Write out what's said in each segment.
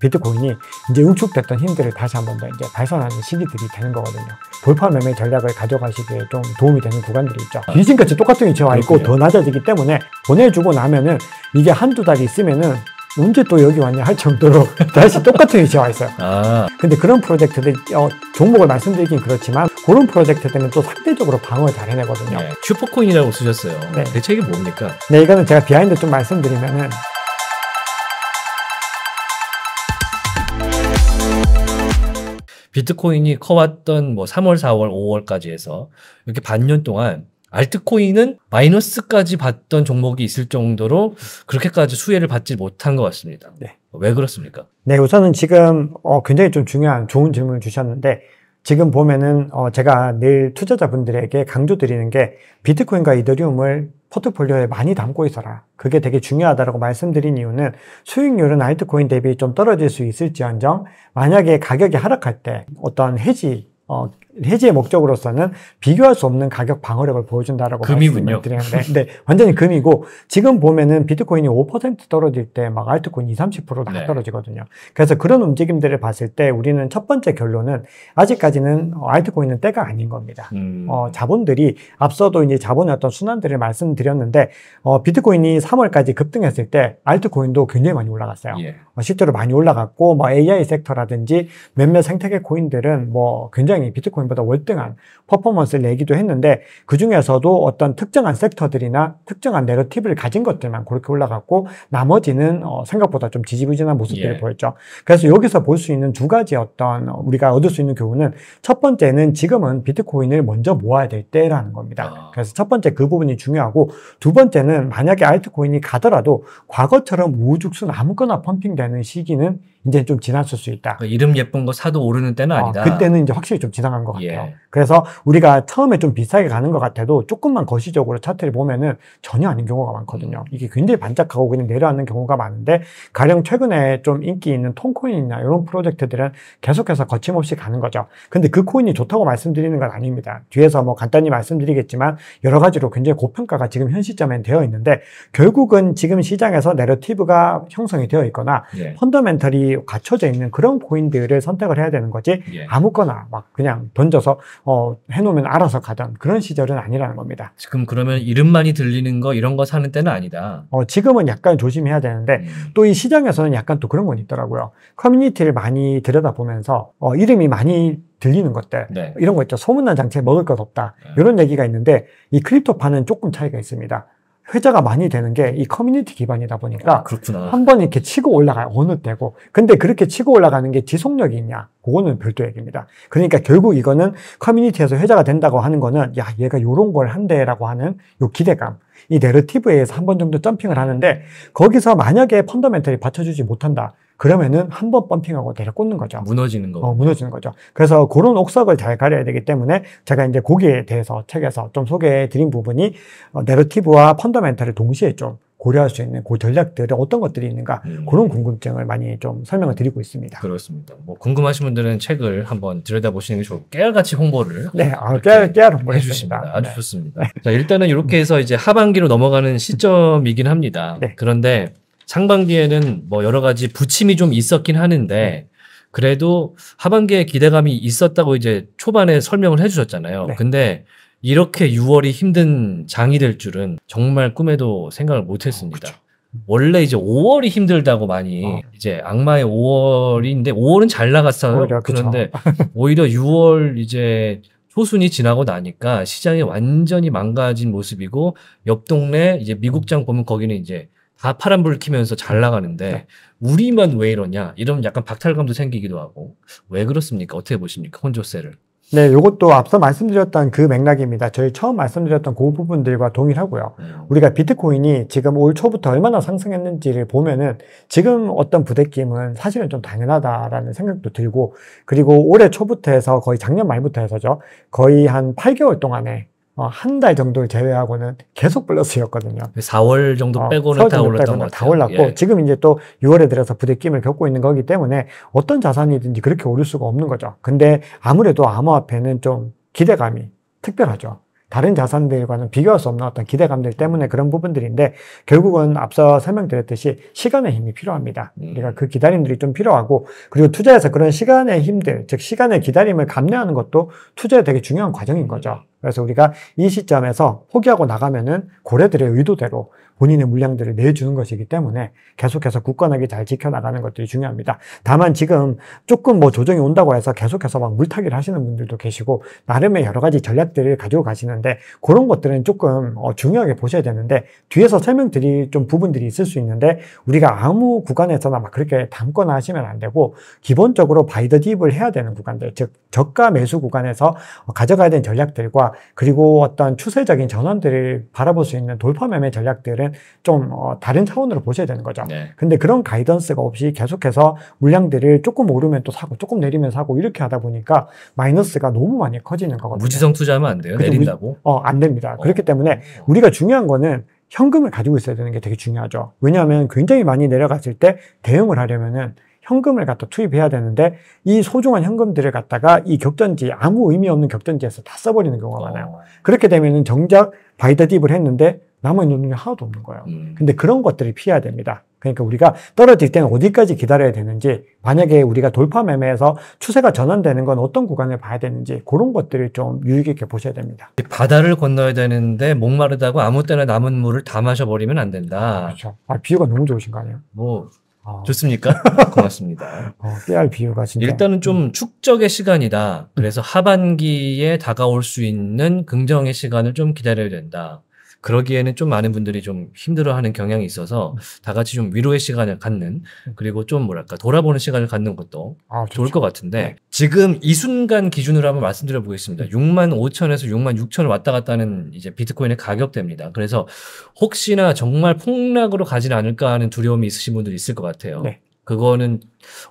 비트코인이 이제 응축됐던 힘들을 다시 한번 더 이제 발산하는 시기들이 되는 거거든요. 볼판 매매 전략을 가져가시기에 좀 도움이 되는 구간들이 있죠. 미신같이 똑같은 위치와 있고 더 낮아지기 때문에 보내주고 나면은 이게 한두 달 있으면은 언제 또 여기 왔냐 할 정도로 다시 똑같은 위치에 와 있어요. 아. 근데 그런 프로젝트들, 어, 종목을 말씀드리긴 그렇지만 그런 프로젝트들은 또 상대적으로 방어를 잘 해내거든요. 네, 슈퍼코인이라고 쓰셨어요. 네. 대체 이게 뭡니까? 네, 이거는 제가 비하인드 좀 말씀드리면은 비트코인이 커왔던 뭐 3월, 4월, 5월까지 해서 이렇게 반년 동안 알트코인은 마이너스까지 봤던 종목이 있을 정도로 그렇게까지 수혜를 받지 못한 것 같습니다. 네. 왜 그렇습니까? 네, 우선은 지금 어, 굉장히 좀 중요한 좋은 질문을 주셨는데 지금 보면은 어, 제가 늘 투자자분들에게 강조드리는 게 비트코인과 이더리움을 포트폴리오에 많이 담고 있어라. 그게 되게 중요하다고 말씀드린 이유는 수익률은 아이트코인 대비 좀 떨어질 수 있을지언정 만약에 가격이 하락할 때 어떤 해지 어, 해지의 목적으로서는 비교할 수 없는 가격 방어력을 보여준다라고 금이군요. 말씀 드리는데 네, 완전히 금이고 지금 보면은 비트코인이 5% 떨어질 때 막 알트코인 2, 30%다 네. 떨어지거든요. 그래서 그런 움직임들을 봤을 때 우리는 첫 번째 결론은 아직까지는 알트코인은 때가 아닌 겁니다. 음. 어, 자본들이 앞서도 이제 자본의 어떤 순환들을 말씀드렸는데 어, 비트코인이 3월까지 급등했을 때 알트코인도 굉장히 많이 올라갔어요. 예. 어, 실제로 많이 올라갔고 뭐 AI 섹터라든지 몇몇 생태계 코인들은 뭐 굉장히 비트코인 전보다 월등한 퍼포먼스를 내기도 했는데 그 중에서도 어떤 특정한 섹터들이나 특정한 내러티브를 가진 것들만 그렇게 올라갔고 나머지는 어, 생각보다 좀 지지부진한 모습들을 예. 보였죠. 그래서 여기서 볼 수 있는 두 가지 어떤 어, 우리가 얻을 수 있는 교훈은 첫 번째는 지금은 비트코인을 먼저 모아야 될 때라는 겁니다. 아. 그래서 첫 번째 그 부분이 중요하고 두 번째는 만약에 알트코인이 가더라도 과거처럼 우후죽순 아무거나 펌핑되는 시기는 이제 좀지났을수 있다. 그 이름 예쁜 거 사도 오르는 때는 어, 아니다. 어, 그때는 이제 확실히 좀 지나간 것 같아요. 예. 그래서 우리가 처음에 좀 비싸게 가는 것 같아도 조금만 거시적으로 차트를 보면은 전혀 아닌 경우가 많거든요. 음. 이게 굉장히 반짝하고 그냥 내려앉는 경우가 많은데 가령 최근에 좀 인기 있는 통코인이나 이런 프로젝트들은 계속해서 거침없이 가는 거죠. 근데 그 코인이 좋다고 말씀드리는 건 아닙니다. 뒤에서 뭐 간단히 말씀드리겠지만 여러 가지로 굉장히 고평가가 지금 현 시점엔 되어 있는데 결국은 지금 시장에서 내러티브가 형성이 되어 있거나 예. 펀더멘털이 갖춰져 있는 그런 코인들을 선택을 해야 되는 거지 예. 아무거나 막 그냥 던져서 어, 해놓으면 알아서 가던 그런 시절은 아니라는 겁니다. 지금 그러면 이름만이 들리는 거 이런 거 사는 때는 아니다. 어, 지금은 약간 조심해야 되는데 음. 또이 시장에서는 약간 또 그런 건 있더라고요. 커뮤니티를 많이 들여다보면서 어, 이름이 많이 들리는 것들 네. 이런 거 있죠 소문난 장치에 먹을 것 없다 네. 이런 얘기가 있는데 이 크립토파는 조금 차이가 있습니다 회자가 많이 되는 게 이 커뮤니티 기반이다 보니까 아, 한번 이렇게 치고 올라가요. 어느 때고. 근데 그렇게 치고 올라가는 게 지속력이 있냐? 그거는 별도의 얘기입니다. 그러니까 결국 이거는 커뮤니티에서 회자가 된다고 하는 거는 야, 얘가 요런 걸 한대라고 하는 요 기대감. 이 내러티브에 의해서 한 번 정도 점핑을 하는데 거기서 만약에 펀더멘털이 받쳐주지 못한다. 그러면은 한 번 펌핑하고 대략 꽂는 거죠. 무너지는 거. 어, 무너지는 거죠. 그래서 그런 옥석을 잘 가려야 되기 때문에 제가 이제 거기에 대해서 책에서 좀 소개해 드린 부분이 어, 내러티브와 펀더멘탈을 동시에 좀 고려할 수 있는 그 전략들에 어떤 것들이 있는가 음. 그런 궁금증을 많이 좀 설명을 드리고 있습니다. 그렇습니다. 뭐 궁금하신 분들은 책을 한번 들여다보시는 게 좋고 깨알같이 홍보를 네, 아, 깨알 깨알 홍보 해주십니다. 아주 네. 좋습니다. 네. 자 일단은 이렇게 해서 이제 하반기로 넘어가는 시점이긴 합니다. 네. 그런데 상반기에는 뭐 여러 가지 부침이 좀 있었긴 하는데 네. 그래도 하반기에 기대감이 있었다고 이제 초반에 설명을 해주셨잖아요. 네. 근데 이렇게 6월이 힘든 장이 될 줄은 정말 꿈에도 생각을 못했습니다. 어, 원래 이제 5월이 힘들다고 많이 어. 이제 악마의 5월인데 5월은 잘 나갔어요. 오히려, 그런데 오히려 6월 이제 초순이 지나고 나니까 시장이 완전히 망가진 모습이고 옆 동네 이제 미국장 보면 거기는 이제 다 아, 파란불 키면서 잘 나가는데 네. 우리만 왜 이러냐 이러면 약간 박탈감도 생기기도 하고 왜 그렇습니까? 어떻게 보십니까? 혼조세를. 네, 요것도 앞서 말씀드렸던 그 맥락입니다. 저희 처음 말씀드렸던 그 부분들과 동일하고요. 음. 우리가 비트코인이 지금 올 초부터 얼마나 상승했는지를 보면은 지금 어떤 부대낌은 사실은 좀 당연하다라는 생각도 들고 그리고 올해 초부터 해서 거의 작년 말부터 해서죠. 거의 한 8개월 동안에 어, 한 달 정도를 제외하고는 계속 플러스였거든요. 4월 그 정도 어, 빼고는 어, 다 올랐던 것다 올랐고 예. 지금 이제 또 6월에 들어서 부대낌을 겪고 있는 거기 때문에 어떤 자산이든지 그렇게 오를 수가 없는 거죠. 근데 아무래도 암호화폐는 좀 기대감이 특별하죠. 다른 자산들과는 비교할 수 없는 어떤 기대감들 때문에 그런 부분들인데 결국은 앞서 설명드렸듯이 시간의 힘이 필요합니다. 우리가 음. 그러니까 그 기다림들이 좀 필요하고 그리고 투자에서 그런 시간의 힘들, 즉 시간의 기다림을 감내하는 것도 투자에 되게 중요한 과정인 거죠. 그래서 우리가 이 시점에서 포기하고 나가면은 고래들의 의도대로 본인의 물량들을 내주는 것이기 때문에 계속해서 굳건하게 잘 지켜나가는 것들이 중요합니다. 다만 지금 조금 뭐 조정이 온다고 해서 계속해서 막 물타기를 하시는 분들도 계시고 나름의 여러 가지 전략들을 가지고 가시는데 그런 것들은 조금 어 중요하게 보셔야 되는데 뒤에서 설명드릴 좀 부분들이 있을 수 있는데 우리가 아무 구간에서나 막 그렇게 담거나 하시면 안 되고 기본적으로 바이더 딥을 해야 되는 구간들 즉 저가 매수 구간에서 가져가야 되는 전략들과 그리고 어떤 추세적인 전환들을 바라볼 수 있는 돌파 매매 전략들은 좀 어, 다른 차원으로 보셔야 되는 거죠. 네. 근데 그런 가이던스가 없이 계속해서 물량들을 조금 오르면 또 사고 조금 내리면 사고 이렇게 하다 보니까 마이너스가 너무 많이 커지는 거거든요. 무지성 투자하면 안 돼요. 내린다고? 어, 안 됩니다. 어. 그렇기 때문에 우리가 중요한 거는 현금을 가지고 있어야 되는 게 되게 중요하죠. 왜냐하면 굉장히 많이 내려갔을 때 대응을 하려면은 현금을 갖다 투입해야 되는데 이 소중한 현금들을 갖다가 이 격전지 아무 의미 없는 격전지에서 다 써버리는 경우가 어. 많아요. 어. 그렇게 되면은 정작 바이더 딥을 했는데 남아있는 돈이 하나도 없는 거예요. 음. 근데 그런 것들을 피해야 됩니다. 그러니까 우리가 떨어질 때는 어디까지 기다려야 되는지, 만약에 우리가 돌파 매매에서 추세가 전환되는 건 어떤 구간을 봐야 되는지, 그런 것들을 좀 유익 있게 보셔야 됩니다. 바다를 건너야 되는데 목마르다고 아무 때나 남은 물을 다 마셔버리면 안 된다. 그렇죠. 아, 비유가 너무 좋으신 거 아니에요? 뭐, 아. 좋습니까? 고맙습니다. 어, 깨알 비유가 진짜. 일단은 좀 음. 축적의 시간이다. 그래서 음. 하반기에 다가올 수 있는 긍정의 시간을 좀 기다려야 된다. 그러기에는 좀 많은 분들이 좀 힘들어하는 경향이 있어서 음. 다 같이 좀 위로의 시간을 갖는 음. 그리고 좀 뭐랄까 돌아보는 시간을 갖는 것도 아, 좋을 것 같은데 네. 지금 이 순간 기준으로 한번 말씀드려 보겠습니다. 6만 5천에서 6만 6천을 왔다 갔다 하는 이제 비트코인의 가격대입니다. 그래서 혹시나 정말 폭락으로 가진 않을까 하는 두려움이 있으신 분들이 있을 것 같아요. 네. 그거는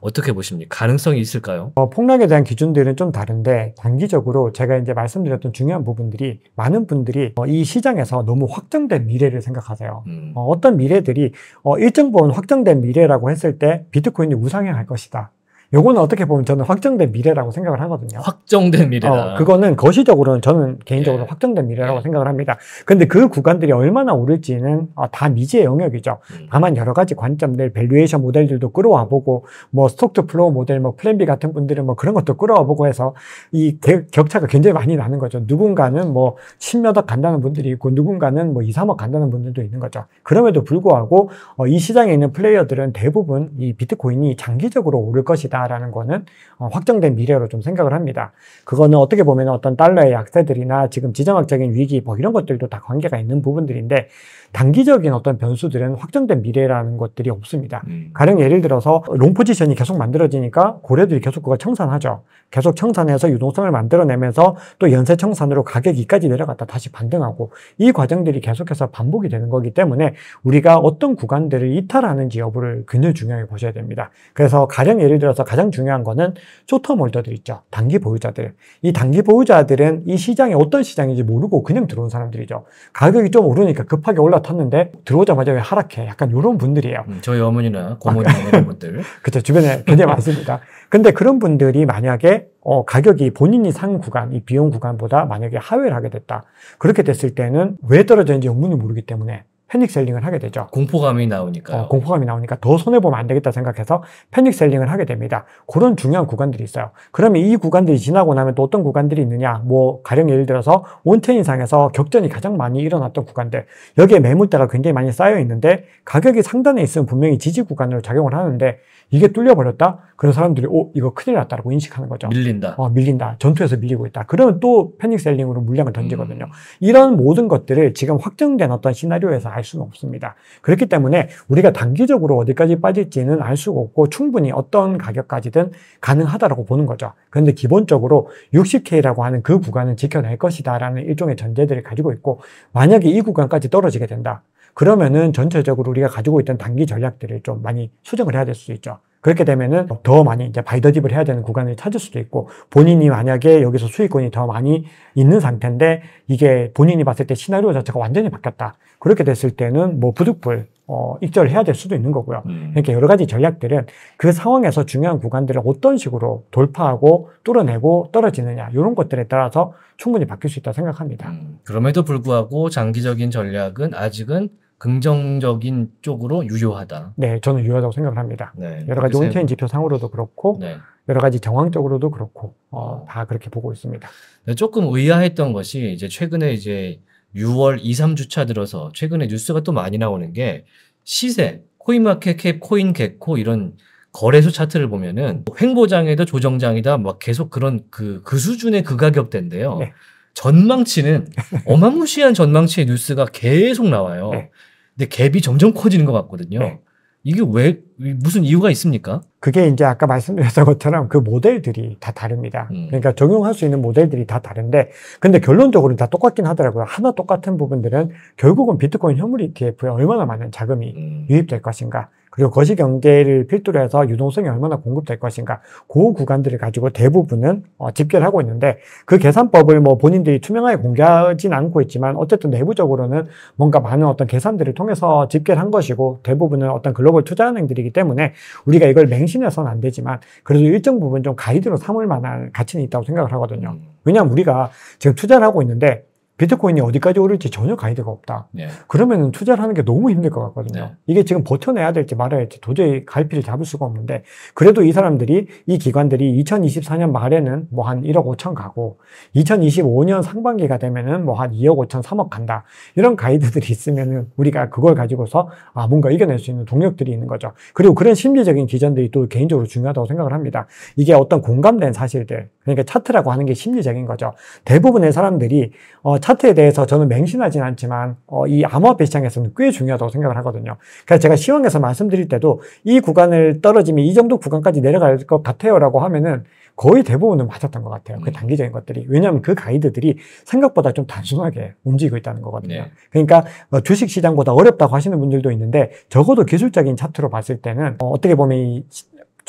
어떻게 보십니까? 가능성이 있을까요? 어, 폭락에 대한 기준들은 좀 다른데 단기적으로 제가 이제 말씀드렸던 중요한 부분들이 많은 분들이 어, 이 시장에서 너무 확정된 미래를 생각하세요. 음. 어, 떤 미래들이 어, 일정 부분 확정된 미래라고 했을 때 비트코인이 우상향할 것이다. 요거는 어떻게 보면 저는 확정된 미래라고 생각을 하거든요. 확정된 어, 미래다. 어, 그거는 거시적으로는 저는 개인적으로 예. 확정된 미래라고 예. 생각을 합니다. 근데 그 구간들이 얼마나 오를지는 어, 다 미지의 영역이죠. 음. 다만 여러 가지 관점들, 밸류에이션 모델들도 끌어와 보고 뭐 스톡 트 플로우 모델, 뭐 플랜 비 같은 분들은 뭐 그런 것도 끌어와 보고 해서 이 격차가 굉장히 많이 나는 거죠. 누군가는 뭐 10몇억 간다는 분들이 있고 누군가는 뭐 2, 3억 간다는 분들도 있는 거죠. 그럼에도 불구하고 어, 이 시장에 있는 플레이어들은 대부분 이 비트코인이 장기적으로 오를 것이다. 있다라는 거는 어, 확정된 미래로 좀 생각을 합니다. 그거는 어떻게 보면 어떤 달러의 약세들이나 지금 지정학적인 위기 뭐 이런 것들도 다 관계가 있는 부분들인데 단기적인 어떤 변수들은 확정된 미래라는 것들이 없습니다. 음. 가령 예를 들어서 롱 포지션이 계속 만들어지니까 고래들이 계속 그걸 청산하죠. 계속 청산해서 유동성을 만들어내면서 또 연쇄 청산으로 가격이까지 내려갔다 다시 반등하고 이 과정들이 계속해서 반복이 되는 거기 때문에 우리가 어떤 구간들을 이탈하는지 여부를 굉장히 중요하게 보셔야 됩니다. 그래서 가령 예를 들어서 가장 중요한 거는 쇼텀 홀더들 있죠. 단기 보유자들. 이 단기 보유자들은 이 시장이 어떤 시장인지 모르고 그냥 들어온 사람들이죠. 가격이 좀 오르니까 급하게 올라탔는데 들어오자마자 왜 하락해? 약간 이런 분들이에요. 음, 저희 어머니나 고모님 아, 이런 분들. 그렇죠. 주변에 굉장히 음. 많습니다. 근데 그런 분들이 만약에 어, 가격이 본인이 산 구간, 이 비용 구간보다 만약에 하회를 하게 됐다. 그렇게 됐을 때는 왜 떨어졌는지 영문을 모르기 때문에 패닉 셀링을 하게 되죠. 공포감이 나오니까. 어, 공포감이 나오니까 더 손해보면 안 되겠다 생각해서 패닉 셀링을 하게 됩니다. 그런 중요한 구간들이 있어요. 그러면 이 구간들이 지나고 나면 또 어떤 구간들이 있느냐. 뭐, 가령 예를 들어서 온천인상에서 격전이 가장 많이 일어났던 구간들. 여기에 매물대가 굉장히 많이 쌓여 있는데 가격이 상단에 있으면 분명히 지지 구간으로 작용을 하는데 이게 뚫려버렸다? 그런 사람들이, 오, 이거 큰일 났다라고 인식하는 거죠. 밀린다. 어, 밀린다. 전투에서 밀리고 있다. 그러면 또 패닉셀링으로 물량을 던지거든요. 음. 이런 모든 것들을 지금 확정된 어떤 시나리오에서 알 수는 없습니다. 그렇기 때문에 우리가 단기적으로 어디까지 빠질지는 알 수가 없고 충분히 어떤 가격까지든 가능하다라고 보는 거죠. 그런데 기본적으로 60K라고 하는 그 구간은 지켜낼 것이다라는 일종의 전제들을 가지고 있고 만약에 이 구간까지 떨어지게 된다. 그러면은 전체적으로 우리가 가지고 있던 단기 전략들을 좀 많이 수정을 해야 될 수 있죠. 그렇게 되면은 더 많이 이제 바이더집을 해야 되는 구간을 찾을 수도 있고 본인이 만약에 여기서 수익권이 더 많이 있는 상태인데 이게 본인이 봤을 때 시나리오 자체가 완전히 바뀌었다. 그렇게 됐을 때는 뭐 부득불 어, 익절을 해야 될 수도 있는 거고요. 음. 그러니까 여러 가지 전략들은 그 상황에서 중요한 구간들을 어떤 식으로 돌파하고 뚫어내고 떨어지느냐 이런 것들에 따라서 충분히 바뀔 수 있다 생각합니다. 음. 그럼에도 불구하고 장기적인 전략은 아직은 긍정적인 쪽으로 유효하다. 네, 저는 유효하다고 생각을 합니다. 네, 여러 가지 온체인 지표상으로도 그렇고 네. 여러 가지 정황적으로도 그렇고 어, 어. 다 그렇게 보고 있습니다. 네, 조금 의아했던 것이 이제 최근에 이제 6월 2, 3주차 들어서 최근에 뉴스가 또 많이 나오는 게 시세, 코인마켓캡, 코인개코 이런 거래소 차트를 보면은 횡보장에도 조정장이다 막 계속 그런 그, 그 수준의 그 가격대인데요. 네. 전망치는 어마무시한 전망치의 뉴스가 계속 나와요. 네. 근데 갭이 점점 커지는 것 같거든요. 네. 이게 왜 무슨 이유가 있습니까? 그게 이제 아까 말씀드렸던 것처럼 그 모델들이 다 다릅니다. 음. 그러니까 적용할 수 있는 모델들이 다 다른데, 근데 결론적으로다 똑같긴 하더라고요. 하나 똑같은 부분들은 결국은 비트코인 현물 ETF에 얼마나 많은 자금이 음. 유입될 것인가, 그리고 거시 경제를 필두로 해서 유동성이 얼마나 공급될 것인가 그 구간들을 가지고 대부분은 어, 집계를하고 있는데 그 계산법을 뭐 본인들이 투명하게 공개하진 않고 있지만 어쨌든 내부적으로는 뭔가 많은 어떤 계산들을 통해서 집계를한 것이고 대부분은 어떤 글로벌 투자은행들이기 되기 때문에 우리가 이걸 맹신해서는 안 되지만 그래도 일정 부분 좀 가이드로 삼을 만한 가치는 있다고 생각을 하거든요. 음. 왜냐하면 우리가 지금 투자를 하고 있는데 비트코인이 어디까지 오를지 전혀 가이드가 없다. 네. 그러면 투자를 하는 게 너무 힘들 것 같거든요. 네. 이게 지금 버텨내야 될지 말아야 할지 도저히 갈피를 잡을 수가 없는데 그래도 이 사람들이 이 기관들이 2024년 말에는 뭐 한 1억 5천 가고 2025년 상반기가 되면은 뭐 한 2억 5천 3억 간다. 이런 가이드들이 있으면은 우리가 그걸 가지고서 아 뭔가 이겨낼 수 있는 동력들이 있는 거죠. 그리고 그런 심리적인 기전들이 또 개인적으로 중요하다고 생각을 합니다. 이게 어떤 공감된 사실들 그러니까 차트라고 하는 게 심리적인 거죠. 대부분의 사람들이 어, 차트에 대해서 저는 맹신하진 않지만 어, 이 암호화폐 시장에서는 꽤 중요하다고 생각을 하거든요. 그래서 제가 시황에서 말씀드릴 때도 이 구간을 떨어지면 이 정도 구간까지 내려갈 것 같아요라고 하면은 거의 대부분은 맞았던 것 같아요. 그 네. 단기적인 것들이 왜냐하면 그 가이드들이 생각보다 좀 단순하게 움직이고 있다는 거거든요. 네. 그러니까 어, 주식 시장보다 어렵다고 하시는 분들도 있는데 적어도 기술적인 차트로 봤을 때는 어, 어떻게 보면 이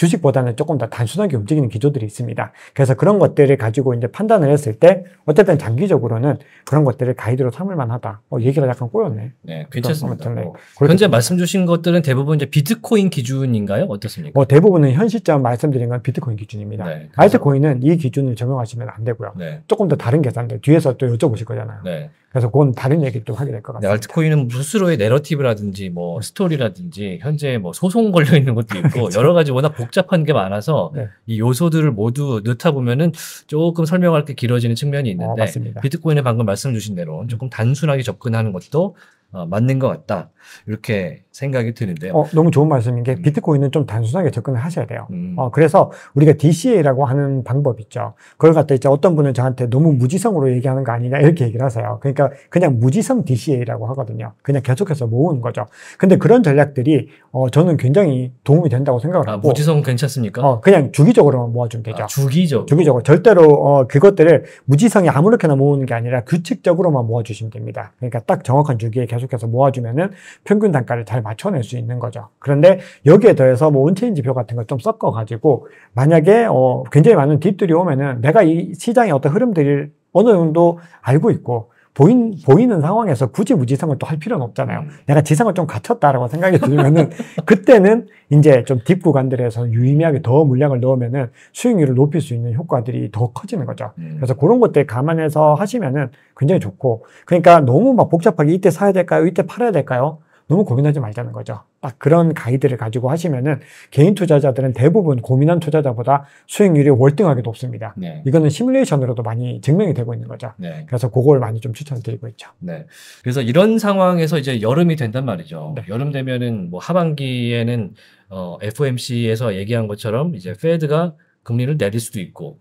주식보다는 조금 더 단순하게 움직이는 기조들이 있습니다. 그래서 그런 것들을 가지고 이제 판단을 했을 때 어쨌든 장기적으로는 그런 것들을 가이드로 삼을 만하다. 어, 얘기가 약간 꼬였네. 네, 괜찮습니다. 네. 뭐, 현재 말씀 주신 것들은 대부분 이제 비트코인 기준인가요? 어떻습니까? 뭐 대부분은 현 시점 말씀드린 건 비트코인 기준입니다. 네, 알트코인은 이 기준을 적용하시면 안 되고요. 네. 조금 더 다른 계산들 뒤에서 또 여쭤보실 거잖아요. 네. 그래서 그건 다른 얘기를 또 하게 될 것 같아요. 네, 알트코인은 스스로의 내러티브라든지 뭐 네. 스토리라든지 현재 뭐 소송 걸려 있는 것도 있고 그렇죠. 여러 가지 워낙 복 복잡한 게 많아서 네. 이 요소들을 모두 넣다 보면은 조금 설명할 게 길어지는 측면이 어, 있는데 어, 비트코인에 방금 말씀 주신 대로 음. 조금 단순하게 접근하는 것도 어, 맞는 것 같다. 이렇게 생각이 드는데요. 어, 너무 좋은 말씀인 게 음. 비트코인은 좀 단순하게 접근을 하셔야 돼요. 음. 어, 그래서 우리가 DCA라고 하는 방법 있죠. 그걸 갖다 이제 어떤 분은 저한테 너무 무지성으로 얘기하는 거 아니냐 이렇게 얘기를 하세요. 그러니까 그냥 무지성 DCA라고 하거든요. 그냥 계속해서 모으는 거죠. 근데 그런 전략들이 어, 저는 굉장히 도움이 된다고 생각을 아, 하고 무지성 괜찮습니까? 어, 그냥 주기적으로만 모아주면 되죠. 아, 주기적 주기적으로 절대로 어, 그것들을 무지성이 아무렇게나 모으는 게 아니라 규칙적으로만 모아주시면 됩니다. 그러니까 딱 정확한 주기에 계속해서 모아주면은 평균 단가를 잘 맞춰낼 수 있는 거죠. 그런데 여기에 더해서 뭐 온체인 지표 같은 걸 좀 섞어가지고 만약에 어 굉장히 많은 딥들이 오면은 내가 이 시장의 어떤 흐름들을 어느 정도 알고 있고 보인, 보이는 상황에서 굳이 무지성을 또 할 필요는 없잖아요. 음. 내가 지성을 좀 갖췄다라고 생각이 들면은 그때는 이제 좀 딥 구간들에서 유의미하게 더 물량을 넣으면은 수익률을 높일 수 있는 효과들이 더 커지는 거죠. 음. 그래서 그런 것들 감안해서 하시면은 굉장히 좋고 그러니까 너무 막 복잡하게 이때 사야 될까요? 이때 팔아야 될까요? 너무 고민하지 말자는 거죠. 아, 그런 가이드를 가지고 하시면은 개인 투자자들은 대부분 고민한 투자자보다 수익률이 월등하게 높습니다. 네. 이거는 시뮬레이션으로도 많이 증명이 되고 있는 거죠. 네. 그래서 그걸 많이 좀 추천드리고 있죠. 네. 그래서 이런 상황에서 이제 여름이 된단 말이죠. 네. 여름 되면은 뭐 하반기에는 어, FOMC에서 얘기한 것처럼 이제 페드가 금리를 내릴 수도 있고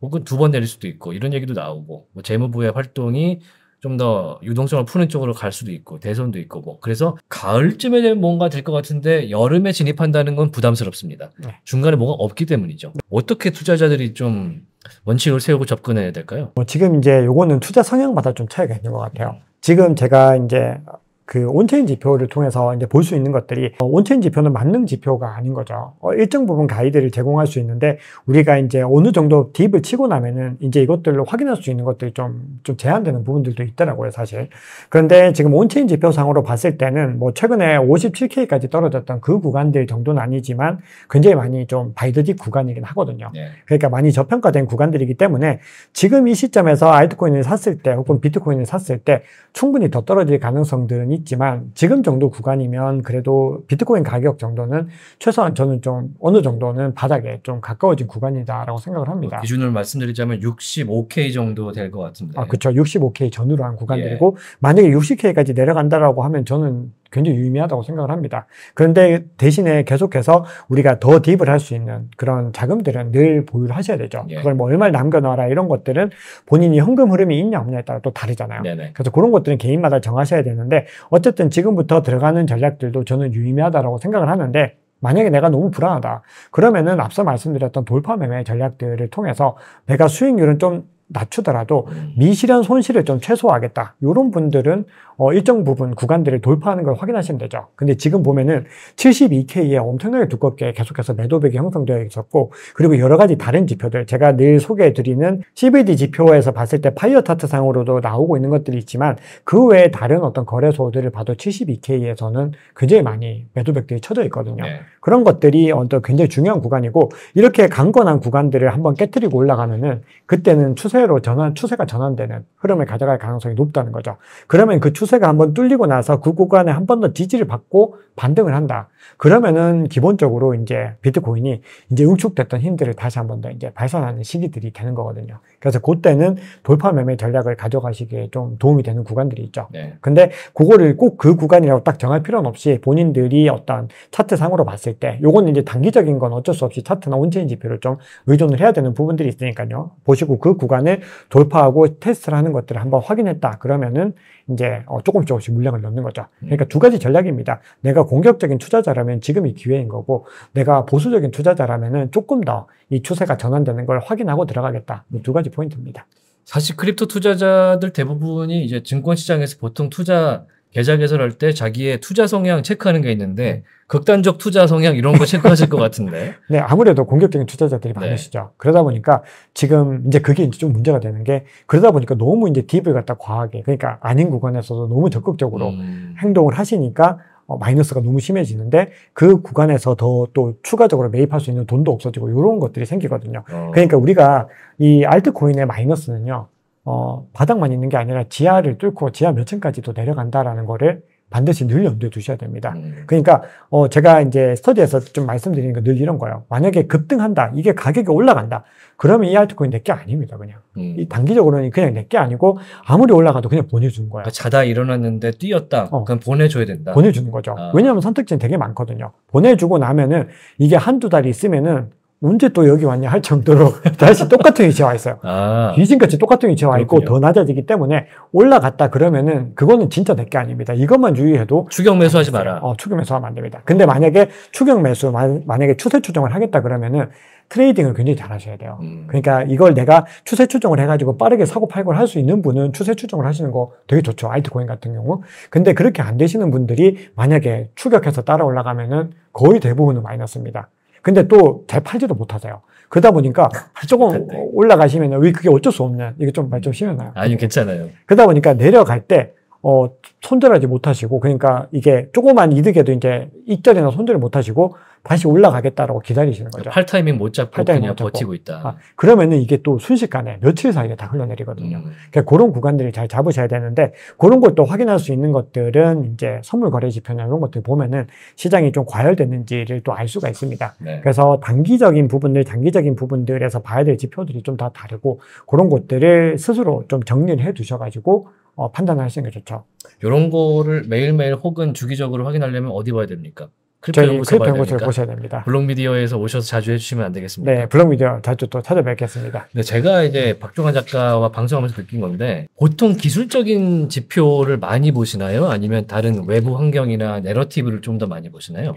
혹은 두 번 내릴 수도 있고 이런 얘기도 나오고 뭐 재무부의 활동이 좀더 유동성을 푸는 쪽으로 갈 수도 있고 대선도 있고 뭐 그래서 가을쯤에 되면 뭔가 될 것 같은데 여름에 진입한다는 건 부담스럽습니다. 네. 중간에 뭐가 없기 때문이죠. 어떻게 투자자들이 좀 원칙을 세우고 접근해야 될까요? 뭐 지금 이제 요거는 투자 성향마다 좀 차이가 있는 것 같아요. 지금 제가 이제 그 온체인 지표를 통해서 이제 볼 수 있는 것들이 어, 온체인 지표는 만능 지표가 아닌 거죠. 어, 일정 부분 가이드를 제공할 수 있는데 우리가 이제 어느 정도 딥을 치고 나면은 이제 이것들로 확인할 수 있는 것들이 좀 좀 제한되는 부분들도 있더라고요, 사실. 그런데 지금 온체인 지표상으로 봤을 때는 뭐 최근에 57K까지 떨어졌던 그 구간들 정도는 아니지만 굉장히 많이 좀바이더딥 구간이긴 하거든요. 네. 그러니까 많이 저평가된 구간들이기 때문에 지금 이 시점에서 알트코인을 샀을 때 혹은 비트코인을 샀을 때 충분히 더 떨어질 가능성들은 있지만 지금 정도 구간이면 그래도 비트코인 가격 정도는 최소한 저는 좀 어느 정도는 바닥에 좀 가까워진 구간이다라고 생각을 뭐 합니다. 그 기준을 말씀드리자면 65K 정도 될 것 같은데. 아, 그렇죠. 65K 전후로 한 구간들이고 예. 만약에 60K까지 내려간다라고 하면 저는 굉장히 유의미하다고 생각을 합니다. 그런데 대신에 계속해서 우리가 더 딥을 할 수 있는 그런 자금들은 늘 보유를 하셔야 되죠. 예. 그걸 뭐 얼마를 남겨놔라 이런 것들은 본인이 현금 흐름이 있냐 없냐에 따라 또 다르잖아요. 네네. 그래서 그런 것들은 개인마다 정하셔야 되는데 어쨌든 지금부터 들어가는 전략들도 저는 유의미하다라고 생각을 하는데 만약에 내가 너무 불안하다. 그러면은 앞서 말씀드렸던 돌파 매매 전략들을 통해서 내가 수익률은 좀 낮추더라도 음. 미실현 손실을 좀 최소화하겠다. 이런 분들은 어, 일정 부분 구간들을 돌파하는 걸 확인하시면 되죠. 근데 지금 보면은 72K에 엄청나게 두껍게 계속해서 매도백이 형성되어 있었고 그리고 여러 가지 다른 지표들 제가 늘 소개해드리는 CBD 지표에서 봤을 때 파이어 타트 상으로도 나오고 있는 것들이 있지만 그 외에 다른 어떤 거래소들을 봐도 72K에서는 굉장히 많이 매도백들이 쳐져 있거든요. 네. 그런 것들이 어떤 굉장히 중요한 구간이고 이렇게 강건한 구간들을 한번 깨뜨리고 올라가면은 그때는 추세 추세로 전환, 추세가 전환되는 흐름을 가져갈 가능성이 높다는 거죠. 그러면 그 추세가 한번 뚫리고 나서 그 구간에 한 번 더 지지를 받고 반등을 한다. 그러면은 기본적으로 이제 비트코인이 이제 응축됐던 힘들을 다시 한번더 이제 발산하는 시기들이 되는 거거든요. 그래서 그때는 돌파 매매 전략을 가져가시기에 좀 도움이 되는 구간들이 있죠. 네. 근데 그거를 꼭 그 구간이라고 딱 정할 필요는 없이 본인들이 어떤 차트상으로 봤을 때 요거는 이제 단기적인 건 어쩔 수 없이 차트나 온체인 지표를 좀 의존을 해야 되는 부분들이 있으니까요. 보시고 그 구간에 때문에 돌파하고 테스트를 하는 것들을 한번 확인했다. 그러면은 이제 어, 조금 조금씩 물량을 넣는 거죠. 음. 그러니까 두 가지 전략입니다. 내가 공격적인 투자자라면 지금 이 기회인 거고 내가 보수적인 투자자라면은 조금 더 이 추세가 전환되는 걸 확인하고 들어가겠다. 두 가지 포인트입니다. 사실 크립토 투자자들 대부분이 이제 증권 시장에서 보통 투자 계좌 개설할 때 자기의 투자 성향 체크하는 게 있는데 네. 극단적 투자 성향 이런 거 체크하실 것 같은데. 네, 아무래도 공격적인 투자자들이 네. 많으시죠. 네. 그러다 보니까 지금 이제 그게 이제 좀 문제가 되는 게 그러다 보니까 너무 이제 딥을 갖다 과하게 그러니까 아닌 구간에서도 너무 적극적으로 음. 행동을 하시니까 어, 마이너스가 너무 심해지는데 그 구간에서 더 또 추가적으로 매입할 수 있는 돈도 없어지고 이런 것들이 생기거든요. 어. 그러니까 우리가 이 알트코인의 마이너스는요. 어, 바닥만 있는 게 아니라 지하를 뚫고 지하 몇 층까지도 내려간다라는 거를 반드시 늘 염두에 두셔야 됩니다. 음. 그러니까 어 제가 이제 스터디에서 좀 말씀드리는 게 늘 이런 거예요. 만약에 급등한다, 이게 가격이 올라간다, 그러면 이 알트코인 내게 아닙니다, 그냥. 음. 이 단기적으로는 그냥 내게 아니고 아무리 올라가도 그냥 보내주는 거예요. 그러니까 자다 일어났는데 뛰었다, 어. 그럼 보내줘야 된다. 보내주는 거죠. 아. 왜냐하면 선택지는 되게 많거든요. 보내주고 나면은 이게 한두 달 있으면은 언제 또 여기 왔냐 할 정도로 다시 똑같은 위치에 와 있어요. 아. 귀신같이 똑같은 위치에 와 있고 그렇군요. 더 낮아지기 때문에 올라갔다 그러면은 그거는 진짜 내게 아닙니다. 이것만 유의해도 추격 매수하지 마라. 어, 추격 매수하면 안 됩니다. 근데 만약에 추격 매수 만약에 추세 추정을 하겠다 그러면은 트레이딩을 굉장히 잘 하셔야 돼요. 음. 그러니까 이걸 내가 추세 추정을 해가지고 빠르게 사고 팔고를 할 수 있는 분은 추세 추정을 하시는 거 되게 좋죠. 아이트코인 같은 경우. 근데 그렇게 안 되시는 분들이 만약에 추격해서 따라 올라가면은 거의 대부분은 마이너스입니다. 근데 또 잘 팔지도 못하세요. 그러다 보니까 조금 올라가시면 왜 어, 그게 어쩔 수 없는 이게 좀 말 좀 심해나요. 아니요 괜찮아요. 그러다 보니까 내려갈 때 어, 손절하지 못하시고, 그러니까 이게 조그만 이득에도 이제 이절이나 손절을 못하시고, 다시 올라가겠다라고 기다리시는 거죠. 팔 타이밍 못 잡고 타이밍 그냥 못 잡고. 버티고 있다. 아, 그러면은 이게 또 순식간에 며칠 사이에 다 흘러내리거든요. 음. 그러니까 그런 구간들을 잘 잡으셔야 되는데 그런 걸또 확인할 수 있는 것들은 이제 선물 거래 지표나 이런 것들 보면은 시장이 좀 과열됐는지를 또 알 수가 있습니다. 네. 그래서 단기적인 부분들, 장기적인 부분들에서 봐야 될 지표들이 좀 다 다르고 그런 것들을 스스로 좀 정리를 해 두셔가지고 어, 판단하시는 게 좋죠. 이런 거를 매일매일 혹은 주기적으로 확인하려면 어디 봐야 됩니까? 저희 클립 연구소를 보셔야 됩니다. 블록미디어에서 오셔서 자주 해주시면 안 되겠습니까? 네, 블록미디어 자주 또 찾아뵙겠습니다. 네, 제가 이제 박종환 작가와 방송하면서 느낀 건데 보통 기술적인 지표를 많이 보시나요? 아니면 다른 외부 환경이나 내러티브를 좀 더 많이 보시나요?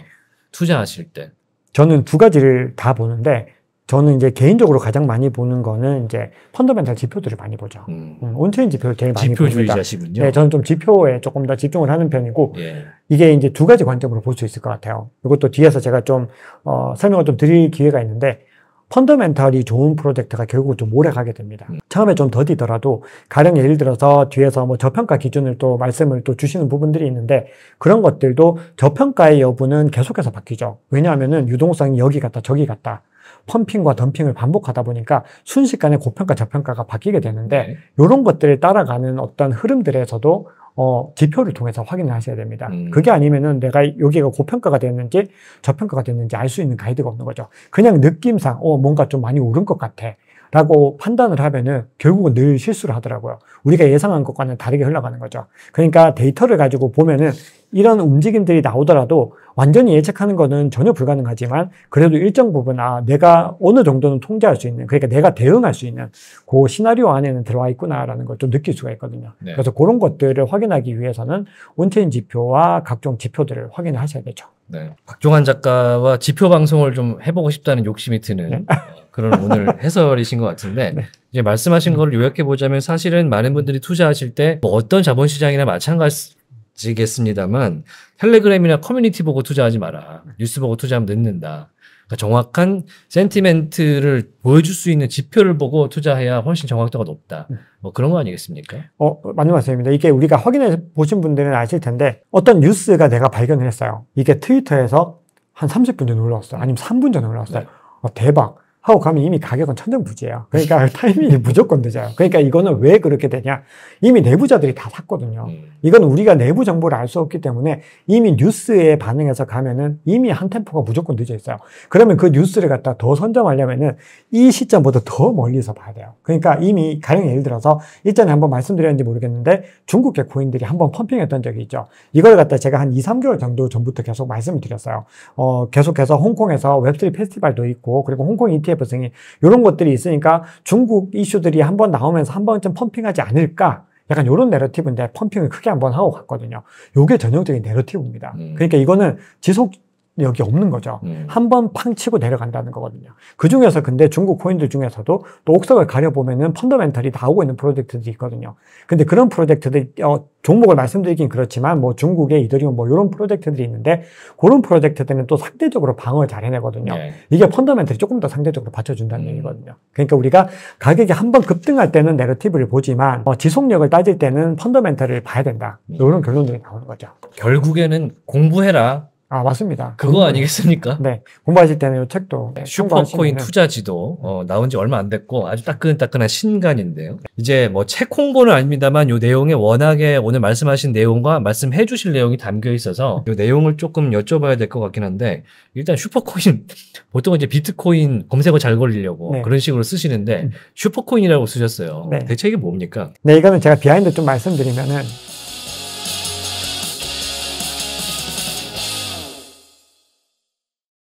투자하실 때? 저는 두 가지를 다 보는데 저는 이제 개인적으로 가장 많이 보는 거는 이제 펀더멘탈 지표들을 많이 보죠. 음. 음, 온체인 지표를 되게 많이 지표주의자시군요. 네, 저는 좀 지표에 조금 더 집중을 하는 편이고 예. 이게 이제 두 가지 관점으로 볼 수 있을 것 같아요. 이것도 뒤에서 제가 좀 어, 설명을 좀 드릴 기회가 있는데 펀더멘탈이 좋은 프로젝트가 결국 은좀 오래 가게 됩니다. 음. 처음에 좀 더디더라도 가령 예를 들어서 뒤에서 뭐 저평가 기준을 또 말씀을 또 주시는 부분들이 있는데 그런 것들도 저평가의 여부는 계속해서 바뀌죠. 왜냐하면은 유동성이 여기 갔다 저기 갔다 펌핑과 덤핑을 반복하다 보니까 순식간에 고평가 저평가가 바뀌게 되는데 이런 네. 것들을 따라가는 어떤 흐름들에서도 어, 지표를 통해서 확인을 하셔야 됩니다. 음. 그게 아니면은 내가 여기가 고평가가 됐는지 저평가가 됐는지 알 수 있는 가이드가 없는 거죠. 그냥 느낌상, 어, 뭔가 좀 많이 오른 것 같아. 라고 판단을 하면은 결국은 늘 실수를 하더라고요. 우리가 예상한 것과는 다르게 흘러가는 거죠. 그러니까 데이터를 가지고 보면은 이런 움직임들이 나오더라도 완전히 예측하는 거는 전혀 불가능하지만 그래도 일정 부분 아 내가 어느 정도는 통제할 수 있는 그러니까 내가 대응할 수 있는 그 시나리오 안에는 들어와 있구나라는 걸 좀 느낄 수가 있거든요. 네. 그래서 그런 것들을 확인하기 위해서는 온체인 지표와 각종 지표들을 확인을 하셔야 되죠. 네. 박종환 작가와 지표 방송을 좀 해보고 싶다는 욕심이 드는 네? 어, 그런 오늘 해설이신 것 같은데 네. 이제 말씀하신 음. 걸 요약해 보자면 사실은 많은 분들이 투자하실 때뭐 어떤 자본시장이나 마찬가지겠습니다만 텔레그램이나 커뮤니티 보고 투자하지 마라 뉴스 보고 투자하면 늦는다. 그러니까 정확한 센티멘트를 보여줄 수 있는 지표를 보고 투자해야 훨씬 정확도가 높다. 네. 뭐 그런 거 아니겠습니까? 어, 맞는 말씀입니다. 이게 우리가 확인해 보신 분들은 아실 텐데 어떤 뉴스가 내가 발견을 했어요. 이게 트위터에서 한 30분 전에 올라왔어요. 아니면 3분 전에 올라왔어요. 네. 어, 대박. 하고 가면 이미 가격은 천정부지예요. 그러니까 타이밍이 무조건 늦어요. 그러니까 이거는 왜 그렇게 되냐? 이미 내부자들이 다 샀거든요. 음. 이건 우리가 내부 정보를 알 수 없기 때문에 이미 뉴스에 반응해서 가면은 이미 한 템포가 무조건 늦어 있어요. 그러면 그 뉴스를 갖다 더 선점하려면은 이 시점보다 더 멀리서 봐야 돼요. 그러니까 이미 가령 예를 들어서 일전에 한번 말씀드렸는지 모르겠는데 중국계 코인들이 한번 펌핑했던 적이 있죠. 이걸 갖다 제가 한 2, 3개월 정도 전부터 계속 말씀을 드렸어요. 어, 계속해서 홍콩에서 웹3 페스티벌도 있고 그리고 홍콩 ETF 스텝버싱이 이런 것들이 있으니까 중국 이슈들이 한번 나오면서 한 번쯤 펌핑하지 않을까 약간 이런 내러티브인데 펌핑을 크게 한번 하고 갔거든요. 이게 전형적인 내러티브입니다. 음. 그러니까 이거는 지속 여기 없는 거죠. 음. 한번 팡치고 내려간다는 거거든요. 그 중에서 근데 중국 코인들 중에서도 또 옥석을 가려보면은 펀더멘털이 나오고 있는 프로젝트들이 있거든요. 근데 그런 프로젝트들, 어, 종목을 말씀드리긴 그렇지만 뭐 중국의 이더리움 뭐 이런 프로젝트들이 있는데 그런 프로젝트들은 또 상대적으로 방어를 잘 해내거든요. 네. 이게 펀더멘털이 조금 더 상대적으로 받쳐준다는 음. 얘기거든요. 그러니까 우리가 가격이 한번 급등할 때는 내러티브를 보지만 어, 지속력을 따질 때는 펀더멘털을 봐야 된다. 이런 음. 결론들이 나오는 거죠. 결국에는 공부해라. 아 맞습니다. 그거 아니겠습니까? 네 공부하실 때는 이 책도 네, 슈퍼코인 투자지도 어, 네. 나온 지 얼마 안 됐고 아주 따끈따끈한 신간인데요. 이제 뭐 책 홍보는 아닙니다만 요 내용에 워낙에 오늘 말씀하신 내용과 말씀해주실 내용이 담겨 있어서 요 내용을 조금 여쭤봐야 될 것 같긴 한데 일단 슈퍼코인 보통 이제 비트코인 검색어 잘 걸리려고 네. 그런 식으로 쓰시는데 음. 슈퍼코인이라고 쓰셨어요. 네. 대체 이게 뭡니까? 네 이거는 제가 비하인드 좀 말씀드리면은.